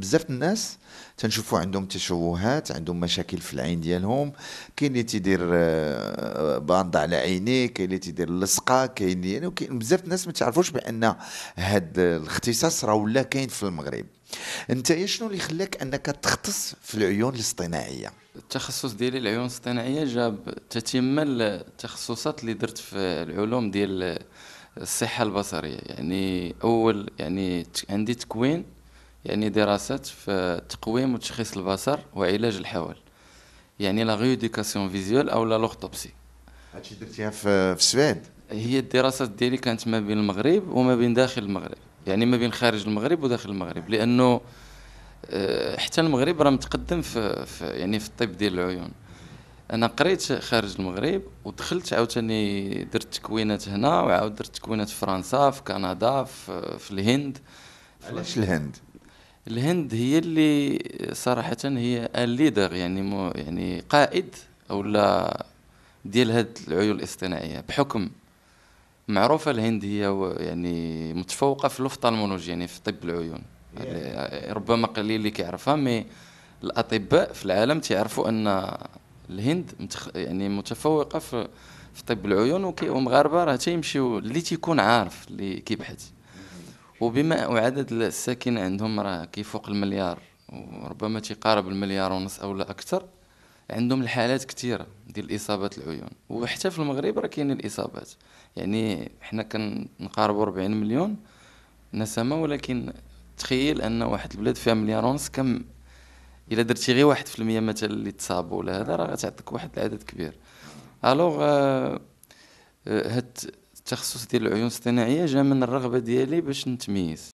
بزاف الناس تنشوفوا عندهم تشوهات عندهم مشاكل في العين ديالهم كاين اللي تيدير آه، باند على عينيه كاين اللي تيدير لصقه كاين يعني وكاين بزاف الناس ما تعرفوش بان هذا الاختصاص راه ولا كاين في المغرب انت إيه شنو اللي خلاك انك تختص في العيون الاصطناعيه التخصص ديالي العيون الاصطناعيه جاب تتم التخصصات اللي درت في العلوم ديال الصحه البصريه يعني اول يعني عندي تكوين يعني دراسات في تقويم وتشخيص البصر وعلاج الحول يعني لا غيوديكاسيون فيزيول او لا لوغتوبسي هادشي درتيها في في السويد هي الدراسات ديالي كانت ما بين المغرب وما بين داخل المغرب يعني ما بين خارج المغرب وداخل المغرب لانه آه، حتى المغرب راه متقدم في, في يعني في الطب ديال العيون انا قريت خارج المغرب ودخلت عاوتاني درت تكوينات هنا وعاود درت تكوينات في فرنسا في كندا في, في الهند علاش الهند الهند هي اللي صراحه هي الليدر يعني مو يعني قائد او لا ديال هاد العيون الاصطناعيه بحكم معروفه الهند هي يعني متفوقه في الاوفطالمولوجي يعني في طب العيون yeah. ربما قليل اللي كيعرفها مي الاطباء في العالم تيعرفوا ان الهند متخ... يعني متفوقه في في طب العيون ومغاربه راه تيمشيو اللي تيكون عارف اللي كيبحث وبما عدد الساكن عندهم راه كيفوق المليار وربما تيقارب المليار ونص او لا اكثر عندهم الحالات كثيره ديال الاصابات العيون وحتى في المغرب راه كاينين الاصابات يعني حنا كنقاربوا 40 مليون نسمه ولكن تخيل ان واحد البلاد فيها مليار ونص كم الا درتي غير واحد في المية مثلا اللي تصابوا ولا هذا راه غتعطيك واحد العدد كبير الوغ آه، هاد التخصص ديال العيون الصناعية جا من الرغبة ديالي باش نتميز